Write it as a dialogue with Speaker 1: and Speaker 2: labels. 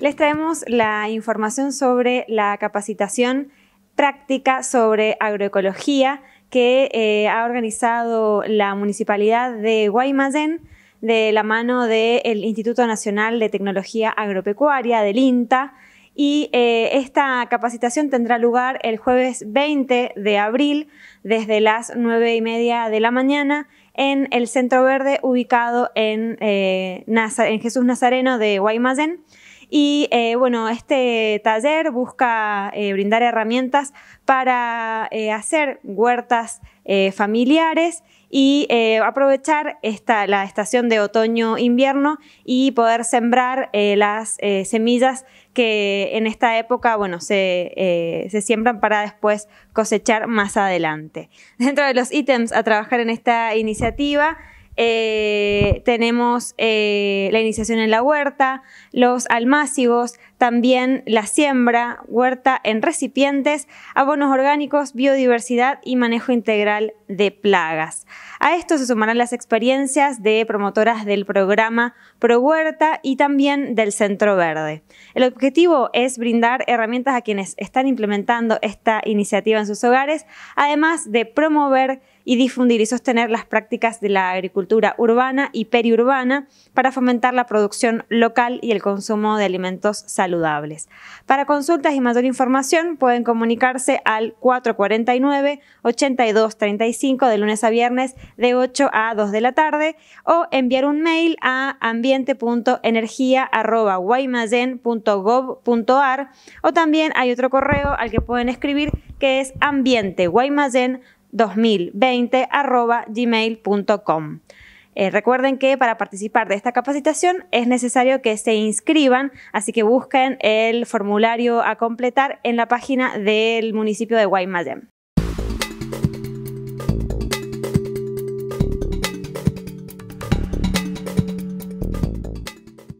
Speaker 1: les traemos la información sobre la capacitación práctica sobre agroecología que eh, ha organizado la Municipalidad de Guaymallén de la mano del Instituto Nacional de Tecnología Agropecuaria, del INTA, y eh, esta capacitación tendrá lugar el jueves 20 de abril desde las 9 y media de la mañana en el Centro Verde ubicado en, eh, en Jesús Nazareno de Guaymallén. Y eh, bueno, este taller busca eh, brindar herramientas para eh, hacer huertas familiares y aprovechar esta, la estación de otoño-invierno y poder sembrar las semillas que en esta época bueno, se, se siembran para después cosechar más adelante. Dentro de los ítems a trabajar en esta iniciativa, eh, tenemos eh, la iniciación en la huerta, los almácigos, también la siembra, huerta en recipientes, abonos orgánicos, biodiversidad y manejo integral de plagas. A esto se sumarán las experiencias de promotoras del programa Pro Huerta y también del Centro Verde. El objetivo es brindar herramientas a quienes están implementando esta iniciativa en sus hogares, además de promover y difundir y sostener las prácticas de la agricultura urbana y periurbana para fomentar la producción local y el consumo de alimentos saludables. Para consultas y mayor información pueden comunicarse al 449-8235 de lunes a viernes de 8 a 2 de la tarde o enviar un mail a ambiente.energia.gov.ar o también hay otro correo al que pueden escribir que es ambiente 2020.gmail.com. Eh, recuerden que para participar de esta capacitación es necesario que se inscriban, así que busquen el formulario a completar en la página del municipio de Guaymallén.